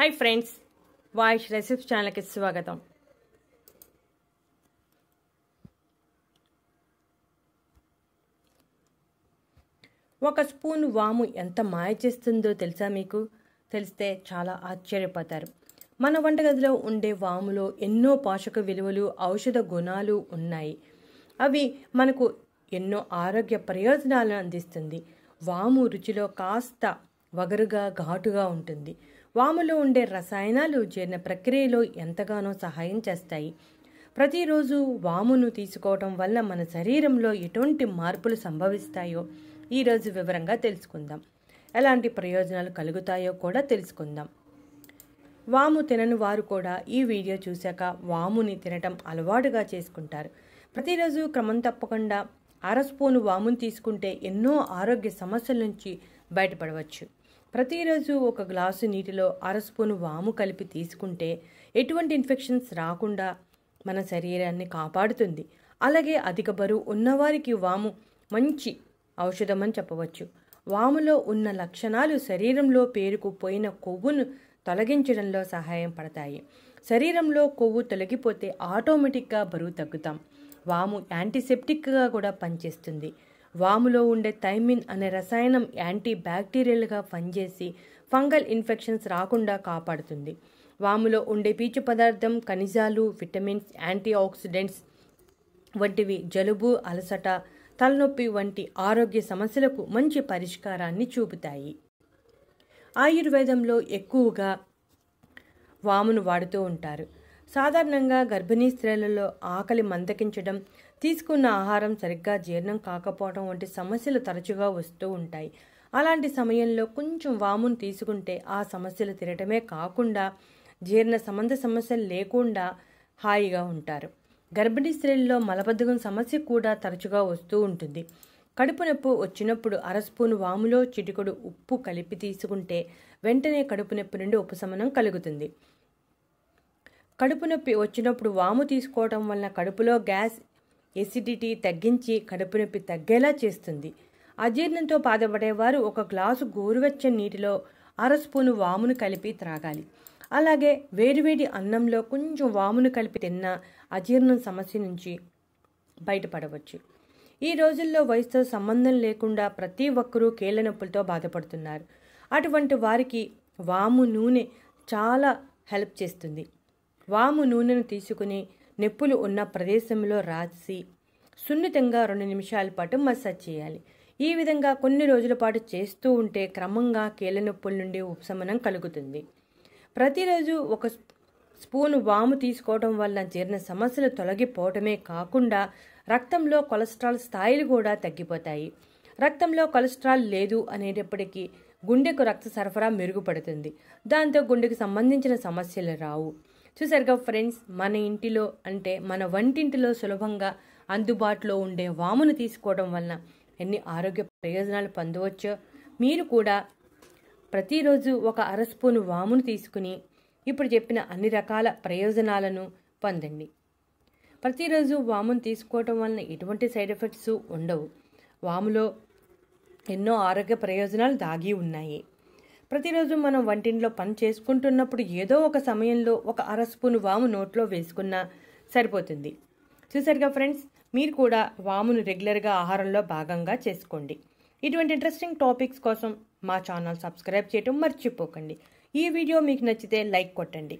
hi friends voice recipes ఛానల్కి స్వాగతం ఒక స్పూన్ వాము ఎంత మాయ చేస్తుందో తెలుసా మీకు తెలిస్తే చాలా ఆశ్చర్యపోతారు మన వంటగదిలో ఉండే వాములో ఎన్నో పోషక విలువలు ఔషధ గుణాలు ఉన్నాయి అవి మనకు ఎన్నో ఆరోగ్య ప్రయోజనాలను అందిస్తుంది వాము రుచిలో కాస్త వగరుగా ఘాటుగా ఉంటుంది వాములో ఉండే రసాయనాలు జీర్ణ ప్రక్రియలో ఎంతగానో సహాయం చేస్తాయి ప్రతిరోజు వామును తీసుకోవడం వల్ల మన శరీరంలో ఎటువంటి మార్పులు సంభవిస్తాయో ఈరోజు వివరంగా తెలుసుకుందాం ఎలాంటి ప్రయోజనాలు కలుగుతాయో కూడా తెలుసుకుందాం వాము తినని వారు కూడా ఈ వీడియో చూశాక వాముని తినటం అలవాటుగా చేసుకుంటారు ప్రతిరోజు క్రమం తప్పకుండా అర స్పూను వామును తీసుకుంటే ఎన్నో ఆరోగ్య సమస్యల నుంచి బయటపడవచ్చు ప్రతిరోజు ఒక గ్లాసు నీటిలో అర వాము కలిపి తీసుకుంటే ఎటువంటి ఇన్ఫెక్షన్స్ రాకుండా మన శరీరాన్ని కాపాడుతుంది అలాగే అధిక బరువు ఉన్నవారికి వాము మంచి ఔషధం అని చెప్పవచ్చు వాములో ఉన్న లక్షణాలు శరీరంలో పేరుకుపోయిన కొవ్వును తొలగించడంలో సహాయం పడతాయి శరీరంలో కొవ్వు తొలగిపోతే ఆటోమేటిక్గా బరువు తగ్గుతాం వాము యాంటీసెప్టిక్గా కూడా పనిచేస్తుంది వాములో ఉండే థైమిన్ అనే రసాయనం యాంటీ బ్యాక్టీరియల్గా పనిచేసి ఫంగల్ ఇన్ఫెక్షన్స్ రాకుండా కాపాడుతుంది వాములో ఉండే పీచు పదార్థం ఖనిజాలు విటమిన్స్ యాంటీ ఆక్సిడెంట్స్ వంటివి జలుబు అలసట తలనొప్పి వంటి ఆరోగ్య సమస్యలకు మంచి పరిష్కారాన్ని చూపుతాయి ఆయుర్వేదంలో ఎక్కువగా వామును వాడుతూ ఉంటారు సాధారణంగా గర్భిణీ స్త్రీలలో ఆకలి మందకించడం తీసుకున్న ఆహారం సరిగ్గా జీర్ణం కాకపోవడం వంటి సమస్యలు తరచుగా వస్తూ ఉంటాయి అలాంటి సమయంలో కొంచెం వామును తీసుకుంటే ఆ సమస్యలు తినటమే కాకుండా జీర్ణ సంబంధ సమస్యలు లేకుండా హాయిగా ఉంటారు గర్భిణీ స్త్రీల్లో మలబద్ధకం సమస్య కూడా తరచుగా వస్తూ ఉంటుంది కడుపు నొప్పి వచ్చినప్పుడు అరస్పూను వాములో చిటికుడు ఉప్పు కలిపి తీసుకుంటే వెంటనే కడుపు నొప్పి నుండి ఉపశమనం కలుగుతుంది కడుపు నొప్పి వచ్చినప్పుడు వాము తీసుకోవడం వలన కడుపులో గ్యాస్ ఎసిడిటీ తగ్గించి కడుపు నొప్పి తగ్గేలా చేస్తుంది అజీర్ణంతో బాధపడేవారు ఒక గ్లాసు గోరువెచ్చని నీటిలో అర స్పూను వామును కలిపి త్రాగాలి అలాగే వేడివేడి అన్నంలో కొంచెం వామును కలిపి తిన్న అజీర్ణం సమస్య నుంచి బయటపడవచ్చు ఈ రోజుల్లో వయసుతో సంబంధం లేకుండా ప్రతి ఒక్కరూ కీళ్ళ నొప్పులతో బాధపడుతున్నారు అటువంటి వారికి వాము నూనె చాలా హెల్ప్ చేస్తుంది వాము నూనెను తీసుకుని నొప్పులు ఉన్న ప్రదేశంలో రాసి సున్నితంగా రెండు నిమిషాల పాటు మసాజ్ చేయాలి ఈ విధంగా కొన్ని రోజుల పాటు చేస్తూ ఉంటే క్రమంగా కీళ్ళ నొప్పుల నుండి ఉపశమనం కలుగుతుంది ప్రతిరోజు ఒక స్పూను వాము తీసుకోవడం వల్ల జీర్ణ సమస్యలు తొలగిపోవటమే కాకుండా రక్తంలో కొలెస్ట్రాల్ స్థాయిలు కూడా తగ్గిపోతాయి రక్తంలో కొలెస్ట్రాల్ లేదు అనేటప్పటికీ గుండెకు రక్త సరఫరా మెరుగుపడుతుంది దాంతో గుండెకు సంబంధించిన సమస్యలు రావు చూసారుగా ఫ్రెండ్స్ మన ఇంటిలో అంటే మన వంటింటిలో సులభంగా అందుబాటులో ఉండే వామును తీసుకోవడం వలన ఎన్ని ఆరోగ్య ప్రయోజనాలు పొందవచ్చో మీరు కూడా ప్రతిరోజు ఒక అర వామును తీసుకుని ఇప్పుడు చెప్పిన అన్ని రకాల ప్రయోజనాలను పొందండి ప్రతిరోజు వామును తీసుకోవటం వలన ఎటువంటి సైడ్ ఎఫెక్ట్స్ ఉండవు వాములో ఎన్నో ఆరోగ్య ప్రయోజనాలు దాగి ఉన్నాయి ప్రతిరోజు మనం వంటింట్లో పని చేసుకుంటున్నప్పుడు ఏదో ఒక సమయంలో ఒక అర వాము నోట్లో వేసుకున్నా సరిపోతుంది చూసారుగా ఫ్రెండ్స్ మీరు కూడా వామును రెగ్యులర్గా ఆహారంలో భాగంగా చేసుకోండి ఇటువంటి ఇంట్రెస్టింగ్ టాపిక్స్ కోసం మా ఛానల్ సబ్స్క్రైబ్ చేయటం మర్చిపోకండి ఈ వీడియో మీకు నచ్చితే లైక్ కొట్టండి